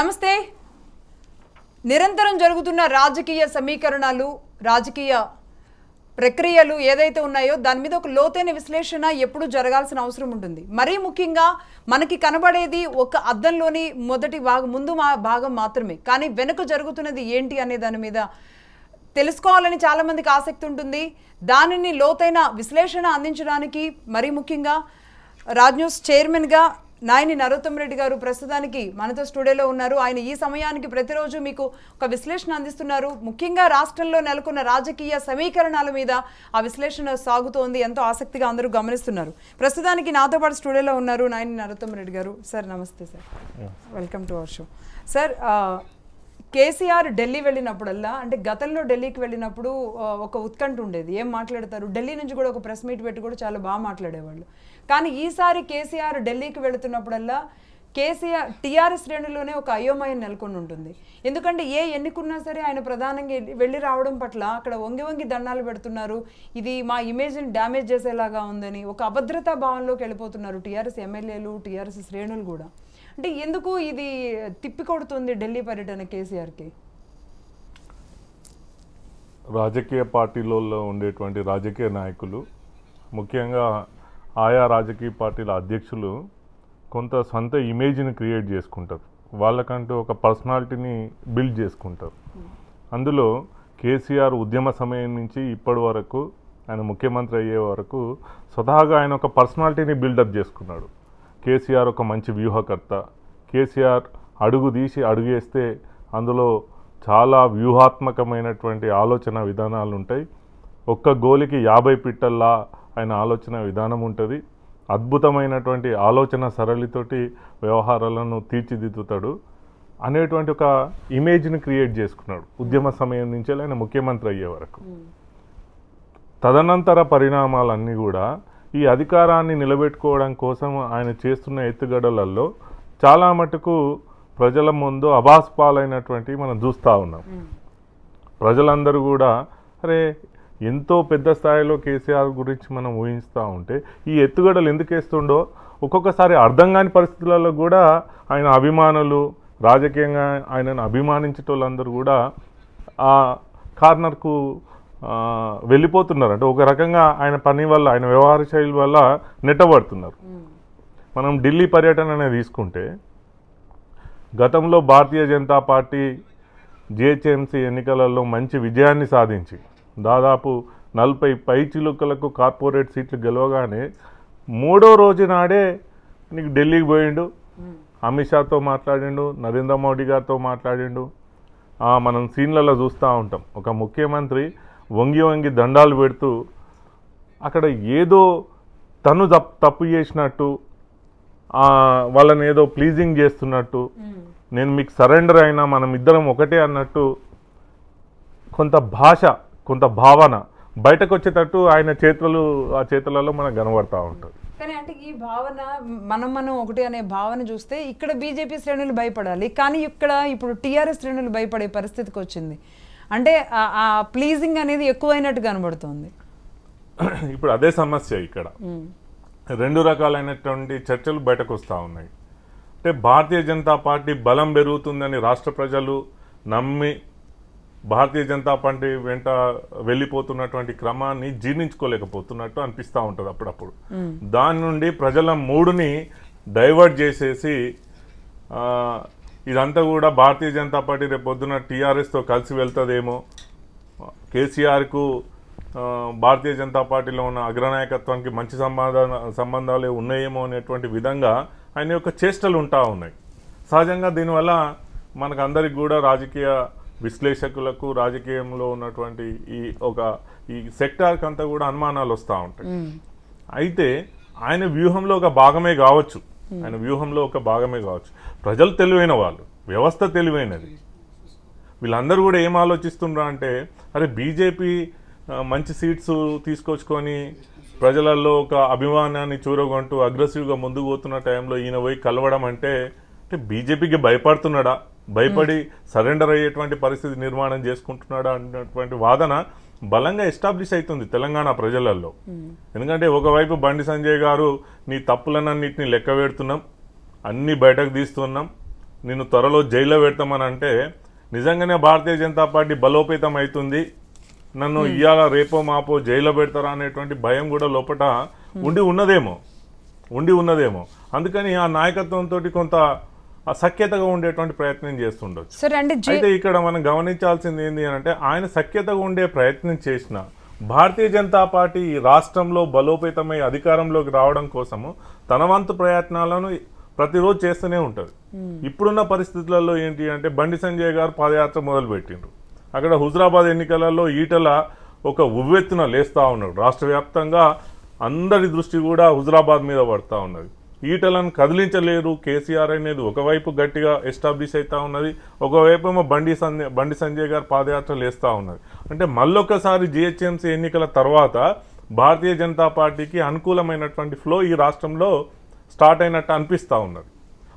నమస్తే నిరంతరం జరుగుతున్న రాజకీయ సమీకరణాలు రాజకీయ ప్రక్రియలు ఏదైతే ఉన్నాయో దాని మీద ఒక లోతైన విశ్లేషణ ఎప్పుడు జరగాల్సిన అవసరం ఉంటుంది మరీ ముఖ్యంగా మనకి కనబడేది ఒక అద్దంలోని మొదటి భాగం ముందు మా భాగం మాత్రమే కానీ వెనుక జరుగుతున్నది ఏంటి అనే దాని మీద తెలుసుకోవాలని చాలామందికి ఆసక్తి ఉంటుంది దానిని లోతైన విశ్లేషణ అందించడానికి మరీ ముఖ్యంగా రాజ్ న్యూస్ చైర్మన్గా నాయని నరోత్తం రెడ్డి గారు ప్రస్తుతానికి మనతో స్టూడియోలో ఉన్నారు ఆయన ఈ సమయానికి ప్రతిరోజు మీకు ఒక విశ్లేషణ అందిస్తున్నారు ముఖ్యంగా రాష్ట్రంలో నెలకొన్న రాజకీయ సమీకరణాల మీద ఆ విశ్లేషణ సాగుతోంది ఎంతో ఆసక్తిగా అందరూ గమనిస్తున్నారు ప్రస్తుతానికి నాతో పాటు స్టూడియోలో ఉన్నారు నాయని నరోత్తం రెడ్డి గారు సార్ నమస్తే sir welcome to our show sir KCR Delhi వెళ్ళినప్పుడల్లా అంటే గతంలో ఢిల్లీకి వెళ్ళినప్పుడు ఒక ఉత్కంఠ ఉండేది ఏం మాట్లాడతారు ఢిల్లీ నుంచి కూడా ఒక ప్రెస్ మీట్ పెట్టి కూడా చాలా బాగా మాట్లాడేవాళ్ళు కానీ ఈసారి కేసీఆర్ ఢిల్లీకి వెళుతున్నప్పుడల్లా కేసీఆర్ టీఆర్ఎస్ శ్రేణుల్లోనే ఒక అయోమయం నెలకొని ఉంటుంది ఎందుకంటే ఏ ఎన్నికున్నా సరే ఆయన ప్రధానంగా వెళ్ళి రావడం పట్ల అక్కడ వంగి వంగి దండాలు పెడుతున్నారు ఇది మా ఇమేజ్ని డ్యామేజ్ చేసేలాగా ఉందని ఒక అభద్రతా భావంలోకి వెళ్ళిపోతున్నారు టీఆర్ఎస్ ఎమ్మెల్యేలు టీఆర్ఎస్ శ్రేణులు కూడా అంటే ఎందుకు ఇది తిప్పికొడుతుంది ఢిల్లీ పర్యటన కేసీఆర్కి రాజకీయ పార్టీలలో ఉండేటువంటి రాజకీయ నాయకులు ముఖ్యంగా ఆయా రాజకీయ పార్టీల అధ్యక్షులు కొంత సొంత ఇమేజ్ని క్రియేట్ చేసుకుంటారు వాళ్ళకంటూ ఒక పర్సనాలిటీని బిల్డ్ చేసుకుంటారు అందులో కేసీఆర్ ఉద్యమ సమయం నుంచి ఇప్పటి వరకు ఆయన ముఖ్యమంత్రి అయ్యే వరకు స్వతహాగా ఆయన ఒక పర్సనాలిటీని బిల్డప్ చేసుకున్నాడు కేసీఆర్ ఒక మంచి వ్యూహకర్త కేసీఆర్ అడుగు తీసి అడుగేస్తే అందులో చాలా వ్యూహాత్మకమైనటువంటి ఆలోచన విధానాలు ఉంటాయి ఒక్క గోలికి యాభై పిట్టల్లా ఆయన ఆలోచన విధానం ఉంటుంది అద్భుతమైనటువంటి ఆలోచన సరళితోటి వ్యవహారాలను తీర్చిదిద్దుతాడు అనేటువంటి ఒక ఇమేజ్ని క్రియేట్ చేసుకున్నాడు ఉద్యమ సమయం నుంచే ఆయన ముఖ్యమంత్రి అయ్యే వరకు తదనంతర పరిణామాలన్నీ కూడా ఈ అధికారాన్ని నిలబెట్టుకోవడం కోసం ఆయన చేస్తున్న ఎత్తుగడలలో చాలా మటుకు ప్రజల ముందు అభాస్పాలైనటువంటి మనం చూస్తూ ఉన్నాం ప్రజలందరూ కూడా అరే ఎంతో పెద్ద స్థాయిలో కేసీఆర్ గురించి మనం ఊహిస్తూ ఉంటే ఈ ఎత్తుగడలు ఎందుకు వేస్తుండో ఒక్కొక్కసారి అర్థం కాని పరిస్థితులలో కూడా ఆయన అభిమానులు రాజకీయంగా ఆయనను అభిమానించేటోళ్ళందరూ కూడా ఆ కార్నర్కు వెళ్ళిపోతున్నారు అంటే ఒక రకంగా ఆయన పని వల్ల ఆయన వ్యవహార శైలి వల్ల నెట్టబడుతున్నారు hmm. మనం ఢిల్లీ పర్యటన అనేది తీసుకుంటే గతంలో భారతీయ జనతా పార్టీ జిహెచ్ఎంసీ ఎన్నికలలో మంచి విజయాన్ని సాధించి దాదాపు నలభై పైచిలుకలకు కార్పొరేట్ సీట్లు గెలవగానే మూడో రోజు నాడే నీకు ఢిల్లీకి పోయిండు hmm. అమిత్ షాతో మాట్లాడిండు నరేంద్ర మోడీ గారితో మాట్లాడిండు మనం సీన్లలో చూస్తూ ఉంటాం ఒక ముఖ్యమంత్రి వంగి వంగి దండాలు పెడుతూ అక్కడ ఏదో తను తప్పు చేసినట్టు వాళ్ళని ఏదో ప్లీజింగ్ చేస్తున్నట్టు hmm. నేను మీకు సరెండర్ అయినా మనం ఇద్దరం ఒకటే అన్నట్టు కొంత భాష కొంత భావన బయటకు వచ్చేటట్టు ఆయన చేతులు ఆ చేతులలో మనకు కనబడతా ఉంటుంది కానీ అంటే ఈ భావన మనం మనం ఒకటి అనే భావన చూస్తే ఇక్కడ బీజేపీ శ్రేణులు భయపడాలి కానీ ఇక్కడ ఇప్పుడు టీఆర్ఎస్ శ్రేణులు భయపడే పరిస్థితికి వచ్చింది అంటే ఆ ప్లీజింగ్ అనేది ఎక్కువైనట్టు కనబడుతుంది ఇప్పుడు అదే సమస్య ఇక్కడ రెండు రకాలైనటువంటి చర్చలు బయటకు వస్తూ ఉన్నాయి అంటే భారతీయ జనతా పార్టీ బలం పెరుగుతుందని రాష్ట్ర ప్రజలు నమ్మి భారతీయ జనతా పార్టీ వెంట వెళ్ళిపోతున్నటువంటి క్రమాన్ని జీర్ణించుకోలేకపోతున్నట్టు అనిపిస్తూ ఉంటుంది అప్పుడప్పుడు దాని నుండి ప్రజల మూడుని డైవర్ట్ చేసేసి ఇదంతా కూడా భారతీయ జనతా పార్టీ రేపు పొద్దున టీఆర్ఎస్తో కలిసి వెళ్తుందేమో కేసీఆర్కు భారతీయ జనతా పార్టీలో ఉన్న అగ్రనాయకత్వానికి మంచి సంబంధ సంబంధాలే ఉన్నాయేమో అనేటువంటి విధంగా ఆయన యొక్క చేష్టలు ఉంటా ఉన్నాయి సహజంగా దీనివల్ల మనకు అందరికి కూడా రాజకీయ విశ్లేషకులకు రాజకీయంలో ఉన్నటువంటి ఈ ఒక ఈ సెక్టార్కి అంతా కూడా అనుమానాలు వస్తూ ఉంటాయి అయితే ఆయన వ్యూహంలో ఒక భాగమే కావచ్చు Hmm. ఆయన వ్యూహంలో ఒక భాగమే కావచ్చు ప్రజలు తెలివైన వాళ్ళు వ్యవస్థ తెలివైనది వీళ్ళందరూ కూడా ఏం ఆలోచిస్తుండ్రా అంటే అరే బీజేపీ మంచి సీట్స్ తీసుకొచ్చుకొని ప్రజలలో ఒక అభిమానాన్ని చూరగొంటూ అగ్రెసివ్గా ముందుకు పోతున్న టైంలో ఈయన పోయి కలవడం అంటే అంటే బీజేపీకి భయపడుతున్నాడా భయపడి hmm. సరెండర్ అయ్యేటువంటి పరిస్థితి నిర్మాణం చేసుకుంటున్నాడా అన్నటువంటి వాదన బలంగా ఎస్టాబ్లిష్ అవుతుంది తెలంగాణ ప్రజలలో ఎందుకంటే ఒకవైపు బండి సంజయ్ గారు నీ తప్పులనన్నింటినీ లెక్క పెడుతున్నాం అన్నీ బయటకు తీస్తున్నాం నిన్ను త్వరలో జైల్లో పెడతామని అంటే నిజంగానే భారతీయ జనతా పార్టీ బలోపేతం అవుతుంది నన్ను ఇవాళ రేపో మాపో జైల్లో పెడతారా అనేటువంటి భయం కూడా లోపల ఉండి ఉన్నదేమో ఉండి ఉన్నదేమో అందుకని ఆ నాయకత్వంతో కొంత సఖ్యతగా ఉండేటువంటి ప్రయత్నం చేస్తుండొచ్చు అయితే ఇక్కడ మనం గమనించాల్సింది ఏంటి అంటే ఆయన సఖ్యతగా ఉండే ప్రయత్నం చేసిన భారతీయ జనతా పార్టీ ఈ రాష్ట్రంలో బలోపేతమై అధికారంలోకి రావడం కోసము తన వంతు ప్రయత్నాలను ప్రతిరోజు చేస్తూనే ఉంటుంది ఇప్పుడున్న పరిస్థితులలో ఏంటి అంటే బండి సంజయ్ గారు పాదయాత్ర మొదలుపెట్టిండ్రు అక్కడ హుజరాబాద్ ఎన్నికలలో ఈటల ఒక ఉవ్వెత్తున లేస్తూ ఉన్నాడు రాష్ట్ర వ్యాప్తంగా అందరి దృష్టి కూడా హుజరాబాద్ మీద పడతా ఉన్నది ఈటలను కదిలించలేరు కేసీఆర్ అనేది ఒకవైపు గట్టిగా ఎస్టాబ్లిష్ అవుతూ ఉన్నది ఒకవైపు ఏమో బండి సంజయ్ బండి సంజయ్ గారు పాదయాత్రలు వేస్తూ ఉన్నది అంటే మళ్ళొకసారి జిహెచ్ఎంసీ ఎన్నికల తర్వాత భారతీయ జనతా పార్టీకి అనుకూలమైనటువంటి ఫ్లో ఈ రాష్ట్రంలో స్టార్ట్ అయినట్టు అనిపిస్తూ ఉన్నది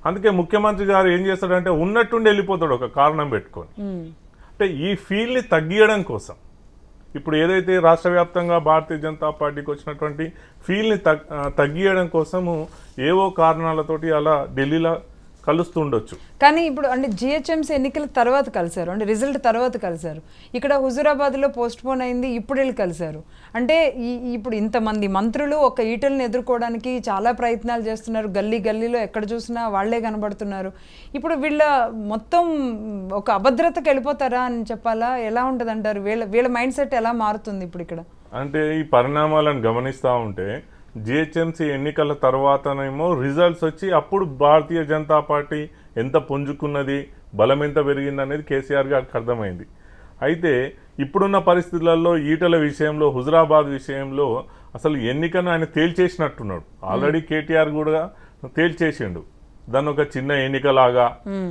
అందుకే ముఖ్యమంత్రి గారు ఏం చేస్తాడంటే ఉన్నట్టుండి వెళ్ళిపోతాడు ఒక కారణం పెట్టుకొని అంటే ఈ ఫీల్ని తగ్గియడం కోసం ఇప్పుడు ఏదైతే రాష్ట్ర వ్యాప్తంగా భారతీయ జనతా పార్టీకి వచ్చినటువంటి ఫీల్ని తగ్గియడం కోసము ఏవో కారణాలతోటి అలా ఢిల్లీలో కలుస్తుండొచ్చు కానీ ఇప్పుడు అంటే జిహెచ్ఎంసీ ఎన్నికల తర్వాత కలిశారు అంటే రిజల్ట్ తర్వాత కలిశారు ఇక్కడ లో పోస్ట్ పోన్ అయింది ఇప్పుడు వెళ్ళి కలిశారు అంటే ఈ ఇప్పుడు ఇంతమంది మంత్రులు ఒక ఈటలను ఎదుర్కోవడానికి చాలా ప్రయత్నాలు చేస్తున్నారు గల్లీ గల్లీలో ఎక్కడ చూసినా వాళ్లే కనబడుతున్నారు ఇప్పుడు వీళ్ళ మొత్తం ఒక అభద్రతకి వెళ్ళిపోతారా అని చెప్పాలా ఎలా ఉంటుంది అంటారు వీళ్ళ వీళ్ళ మైండ్ సెట్ ఎలా మారుతుంది ఇప్పుడు ఇక్కడ అంటే ఈ పరిణామాలను గమనిస్తూ ఉంటే జిహెచ్ఎంసీ ఎన్నికల తర్వాతనేమో రిజల్ట్స్ వచ్చి అప్పుడు భారతీయ జనతా పార్టీ ఎంత పుంజుకున్నది బలం ఎంత పెరిగింది అనేది కేసీఆర్ గారికి అర్థమైంది అయితే ఇప్పుడున్న పరిస్థితులలో ఈటల విషయంలో హుజరాబాద్ విషయంలో అసలు ఎన్నికను ఆయన తేల్చేసినట్టున్నాడు ఆల్రెడీ కేటీఆర్ కూడా తేల్చేసిండు దాన్ని ఒక చిన్న ఎన్నికలాగా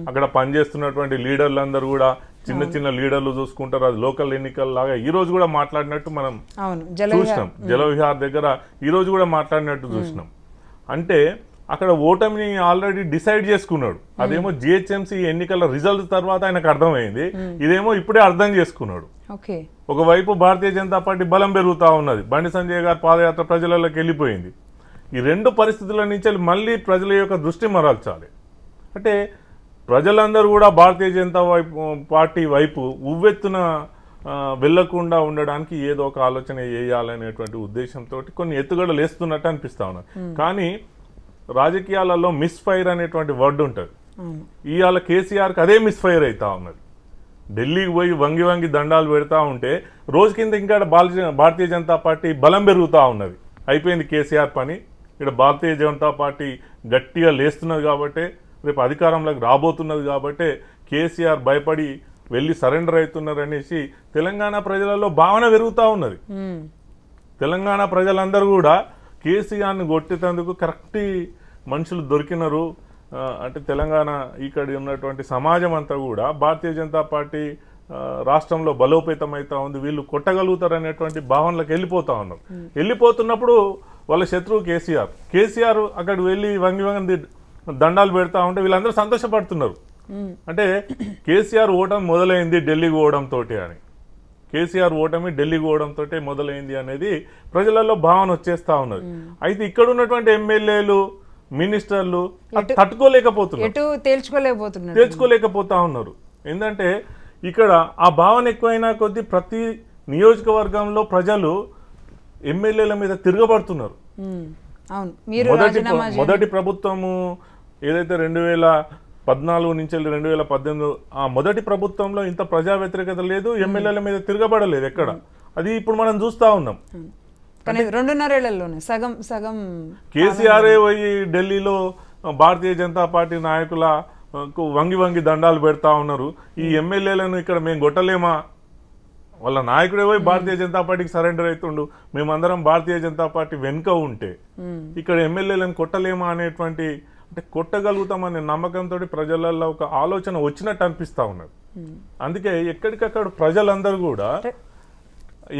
అక్కడ పనిచేస్తున్నటువంటి లీడర్లందరూ కూడా చిన్న చిన్న లీడర్లు చూసుకుంటారు అది లోకల్ ఎన్నికల్లాగా ఈ రోజు కూడా మాట్లాడినట్టు మనం చూసినాం జలవిహార్ దగ్గర ఈ రోజు కూడా మాట్లాడినట్టు చూసినాం అంటే అక్కడ ఓటమిని ఆల్రెడీ డిసైడ్ చేసుకున్నాడు అదేమో జిహెచ్ఎంసీ ఎన్నికల రిజల్ట్ తర్వాత ఆయనకు అర్థమైంది ఇదేమో ఇప్పుడే అర్థం చేసుకున్నాడు ఒకవైపు భారతీయ జనతా పార్టీ బలం పెరుగుతా ఉన్నది బండి సంజయ్ గారు పాదయాత్ర ప్రజలలోకి వెళ్ళిపోయింది ఈ రెండు పరిస్థితుల నుంచి మళ్ళీ ప్రజల యొక్క దృష్టి మరల్చాలి అంటే ప్రజలందరూ కూడా భారతీయ జనతా వైపు పార్టీ వైపు ఉవ్వెత్తున వెళ్లకుండా ఉండడానికి ఏదో ఒక ఆలోచన వేయాలనేటువంటి ఉద్దేశంతో కొన్ని ఎత్తుగడలు వేస్తున్నట్టు అనిపిస్తా ఉన్నారు కానీ రాజకీయాలలో మిస్ ఫైర్ అనేటువంటి వర్డ్ ఉంటుంది ఇవాళ కేసీఆర్కి అదే మిస్ ఫైర్ అవుతా ఉన్నది ఢిల్లీకి పోయి వంగి వంగి దండాలు పెడతా ఉంటే రోజు కింద ఇంకా భారతీయ జనతా పార్టీ బలం పెరుగుతూ ఉన్నది అయిపోయింది కేసీఆర్ పని ఇక్కడ భారతీయ జనతా పార్టీ గట్టిగా లేస్తున్నది కాబట్టి రేపు అధికారంలోకి రాబోతున్నది కాబట్టే కేసీఆర్ భయపడి వెళ్ళి సరెండర్ అవుతున్నారు అనేసి తెలంగాణ ప్రజలలో భావన పెరుగుతూ ఉన్నది తెలంగాణ ప్రజలందరూ కూడా కేసీఆర్ని కొట్టేటందుకు కరెక్ట్ మనుషులు దొరికినారు అంటే తెలంగాణ ఇక్కడ ఉన్నటువంటి సమాజం అంతా కూడా భారతీయ జనతా పార్టీ రాష్ట్రంలో బలోపేతం అవుతా ఉంది వీళ్ళు కొట్టగలుగుతారు అనేటువంటి భావనలకు వెళ్ళిపోతా ఉన్నారు వెళ్ళిపోతున్నప్పుడు వాళ్ళ శత్రువు కేసీఆర్ కేసీఆర్ అక్కడికి వెళ్ళి వంగి వంగి దండాలు పెడతా ఉంటే వీళ్ళందరూ సంతోషపడుతున్నారు అంటే కేసీఆర్ ఓటమి మొదలైంది ఢిల్లీకి పోవడంతో అని కేసీఆర్ ఓటమి ఢిల్లీకి పోవడంతో మొదలైంది అనేది ప్రజలలో భావన వచ్చేస్తా ఉన్నది అయితే ఇక్కడ ఉన్నటువంటి ఎమ్మెల్యేలు మినిస్టర్లు తట్టుకోలేకపోతున్నారు తేల్చుకోలేకపోతా ఉన్నారు ఎందుకంటే ఇక్కడ ఆ భావన ఎక్కువైనా కొద్దీ ప్రతి నియోజకవర్గంలో ప్రజలు ఎమ్మెల్యేల మీద తిరగబడుతున్నారు మొదటి ప్రభుత్వము ఏదైతే రెండు వేల పద్నాలుగు నుంచి వెళ్ళి రెండు వేల పద్దెనిమిది ఆ మొదటి ప్రభుత్వంలో ఇంత ప్రజా వ్యతిరేకత లేదు ఎమ్మెల్యేల మీద తిరగబడలేదు ఎక్కడ అది ఇప్పుడు మనం చూస్తా ఉన్నాం రెండున్నరేళ్లలోనే సగం సగం కేసీఆర్ పోయి ఢిల్లీలో భారతీయ జనతా పార్టీ నాయకుల వంగి వంగి దండాలు పెడతా ఉన్నారు ఈ ఎమ్మెల్యేలను ఇక్కడ మేము కొట్టలేమా వాళ్ళ నాయకుడే పోయి భారతీయ జనతా పార్టీకి సరెండర్ అవుతుండు మేమందరం భారతీయ జనతా పార్టీ వెనుక ఉంటే ఇక్కడ ఎమ్మెల్యేలను కొట్టలేమా అనేటువంటి అంటే కొట్టగలుగుతామనే నమ్మకంతో ప్రజలలో ఒక ఆలోచన వచ్చినట్టు అనిపిస్తూ ఉన్నది అందుకే ఎక్కడికక్కడ ప్రజలందరూ కూడా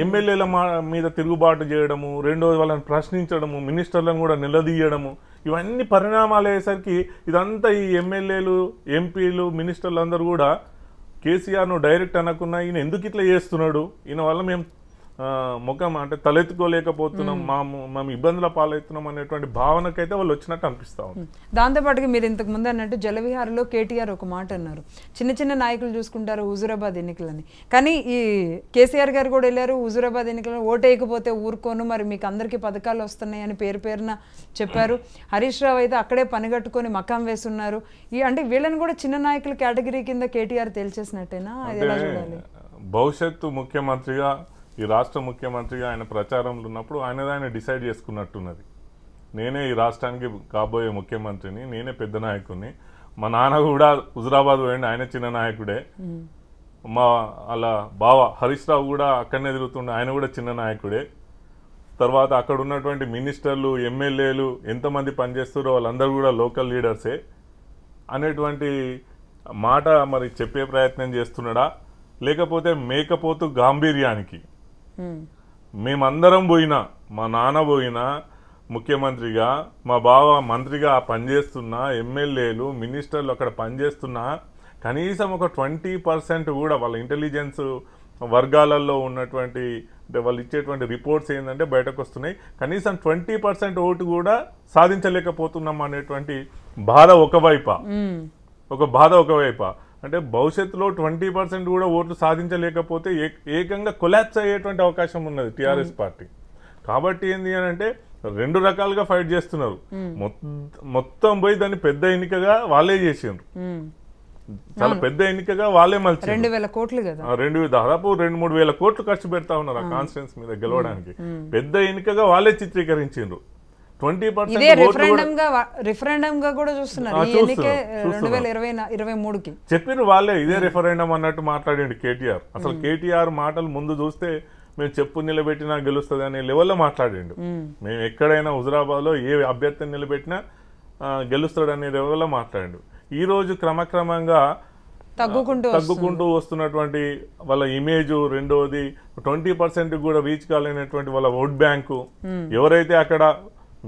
ఎమ్మెల్యేల మీద తిరుగుబాటు చేయడము రెండో వాళ్ళని ప్రశ్నించడము మినిస్టర్లను కూడా నిలదీయడము ఇవన్నీ పరిణామాలు అయ్యేసరికి ఇదంతా ఈ ఎమ్మెల్యేలు ఎంపీలు మినిస్టర్లు అందరూ కూడా కేసీఆర్ను డైరెక్ట్ అనకున్నా ఈయన ఎందుకు ఇట్లా చేస్తున్నాడు ఈయన వల్ల మేము ముఖం అంటే తలెత్తుకోలేకపోతున్నాం మా మేము ఇబ్బందుల పాలవుతున్నాం అనేటువంటి భావనకైతే వాళ్ళు వచ్చినట్టు అనిపిస్తా ఉంది దాంతోపాటు మీరు ఇంతకు ముందు అన్నట్టు జలవిహార్లో కేటీఆర్ ఒక మాట అన్నారు చిన్న చిన్న నాయకులు చూసుకుంటారు హుజూరాబాద్ ఎన్నికలని కానీ ఈ కేసీఆర్ గారు కూడా వెళ్ళారు హుజూరాబాద్ ఎన్నికలను ఓటేయకపోతే ఊరుకోను మరి మీకు అందరికీ పథకాలు వస్తున్నాయని పేరు పేరున చెప్పారు హరీష్ రావు అయితే అక్కడే పనిగట్టుకొని మకాం వేస్తున్నారు ఈ అంటే వీళ్ళని కూడా చిన్న నాయకుల కేటగిరీ కింద కేటీఆర్ తేల్చేసినట్టేనా అది ఎలా భవిష్యత్తు ముఖ్యమంత్రిగా ఈ రాష్ట్ర ముఖ్యమంత్రిగా ఆయన ప్రచారంలో ఉన్నప్పుడు ఆయనది ఆయన డిసైడ్ చేసుకున్నట్టున్నది నేనే ఈ రాష్ట్రానికి కాబోయే ముఖ్యమంత్రిని నేనే పెద్ద నాయకుడిని మా నాన్న కూడా హుజరాబాద్ పోయిండు ఆయన చిన్న నాయకుడే మా అలా బావ హరీష్ రావు కూడా అక్కడనే తిరుగుతుండే ఆయన కూడా చిన్న నాయకుడే తర్వాత అక్కడ ఉన్నటువంటి మినిస్టర్లు ఎమ్మెల్యేలు ఎంతమంది పనిచేస్తారో వాళ్ళందరూ కూడా లోకల్ లీడర్సే అనేటువంటి మాట మరి చెప్పే ప్రయత్నం చేస్తున్నాడా లేకపోతే మేకపోతు గాంభీర్యానికి మేమందరం పోయినా మా నాన్న పోయినా ముఖ్యమంత్రిగా మా బావ మంత్రిగా పనిచేస్తున్న ఎమ్మెల్యేలు మినిస్టర్లు అక్కడ పనిచేస్తున్న కనీసం ఒక ట్వంటీ పర్సెంట్ కూడా వాళ్ళ ఇంటెలిజెన్స్ వర్గాలలో ఉన్నటువంటి వాళ్ళు ఇచ్చేటువంటి రిపోర్ట్స్ ఏంటంటే బయటకు వస్తున్నాయి కనీసం ట్వంటీ పర్సెంట్ ఓటు కూడా సాధించలేకపోతున్నాం అనేటువంటి బాధ ఒకవైప ఒక బాధ ఒకవైప అంటే భవిష్యత్తులో ట్వంటీ పర్సెంట్ కూడా ఓట్లు సాధించలేకపోతే ఏకంగా కొలాప్స్ అయ్యేటువంటి అవకాశం ఉన్నది టీఆర్ఎస్ పార్టీ కాబట్టి ఏంది అని అంటే రెండు రకాలుగా ఫైట్ చేస్తున్నారు మొత్తం పోయి దాన్ని పెద్ద ఎన్నికగా వాళ్ళే చేసిండ్రు చాలా పెద్ద ఎన్నికగా వాళ్ళే మలిచి రెండు వేల కోట్లు కదా రెండు దాదాపు రెండు మూడు వేల కోట్లు ఖర్చు పెడతా ఉన్నారు ఆ కాన్స్టిట్యూన్స్ మీద గెలవడానికి పెద్ద ఎన్నికగా వాళ్ళే చిత్రీకరించిండ్రు చెప్పిన వాళ్ళే ఇదే రిఫరెండం అన్నట్టు మాట్లాడండి కేటీఆర్ అసలు కేటీఆర్ మాటలు ముందు చూస్తే మేము చెప్పు నిలబెట్టినా గెలుస్తుంది అనే లెవెల్లో మాట్లాడండి మేము ఎక్కడైనా హుజరాబాద్ లో ఏ అభ్యర్థిని నిలబెట్టినా గెలుస్తాడు అనే లెవెల్లో మాట్లాడండి ఈ రోజు క్రమక్రమంగా తగ్గుకుంటూ తగ్గుకుంటూ వస్తున్నటువంటి వాళ్ళ ఇమేజ్ రెండోది ట్వంటీ పర్సెంట్ కూడా రీచ్ కాలేనటువంటి వాళ్ళ ఓట్ బ్యాంకు ఎవరైతే అక్కడ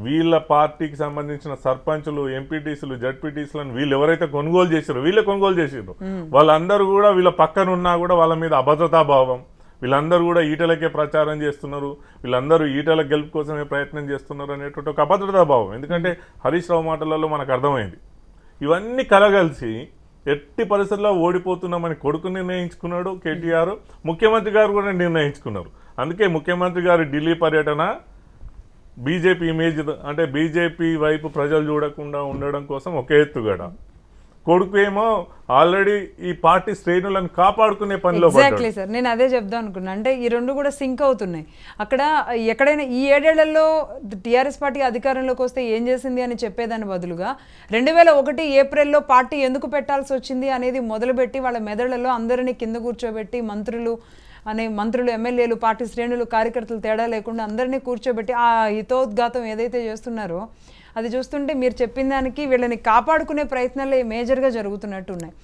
వీళ్ళ పార్టీకి సంబంధించిన సర్పంచులు ఎంపీటీసీలు జడ్పీటీసీలను వీళ్ళు ఎవరైతే కొనుగోలు చేసారో వీళ్ళే కొనుగోలు చేసారు వాళ్ళందరూ కూడా వీళ్ళ పక్కనున్నా కూడా వాళ్ళ మీద అభద్రతాభావం వీళ్ళందరూ కూడా ఈటలకే ప్రచారం చేస్తున్నారు వీళ్ళందరూ ఈటల గెలుపు కోసమే ప్రయత్నం చేస్తున్నారు అనేటువంటి ఒక అభద్రతాభావం ఎందుకంటే హరీష్ రావు మాటలలో మనకు అర్థమైంది ఇవన్నీ కలగలిసి ఎట్టి పరిస్థితుల్లో ఓడిపోతున్నామని కొడుకు నిర్ణయించుకున్నాడు కేటీఆర్ ముఖ్యమంత్రి గారు కూడా నిర్ణయించుకున్నారు అందుకే ముఖ్యమంత్రి గారు ఢిల్లీ పర్యటన బీజేపీ ఇమేజ్ అంటే బీజేపీ వైపు ప్రజలు చూడకుండా ఉండడం కోసం ఒకే ఎత్తుగడ కొడుకు ఏమో ఆల్రెడీ ఈ పార్టీ శ్రేణులను కాపాడుకునే పనిలో ఎగ్జాక్ట్లీ సార్ నేను అదే చెప్దాం అనుకున్నాను అంటే ఈ రెండు కూడా సింక్ అవుతున్నాయి అక్కడ ఎక్కడైనా ఈ ఏడేళ్లలో టీఆర్ఎస్ పార్టీ అధికారంలోకి వస్తే ఏం చేసింది అని చెప్పేదాని బదులుగా రెండు వేల ఒకటి ఏప్రిల్లో పార్టీ ఎందుకు పెట్టాల్సి వచ్చింది అనేది మొదలుపెట్టి వాళ్ళ మెదళ్లలో అందరినీ కింద కూర్చోబెట్టి మంత్రులు అనే మంత్రులు ఎమ్మెల్యేలు పార్టీ శ్రేణులు కార్యకర్తలు తేడా లేకుండా అందరినీ కూర్చోబెట్టి ఆ హితోద్ఘాతం ఏదైతే చేస్తున్నారో అది చూస్తుంటే మీరు చెప్పిన దానికి వీళ్ళని కాపాడుకునే ప్రయత్నాలు మేజర్గా జరుగుతున్నట్టు ఉన్నాయి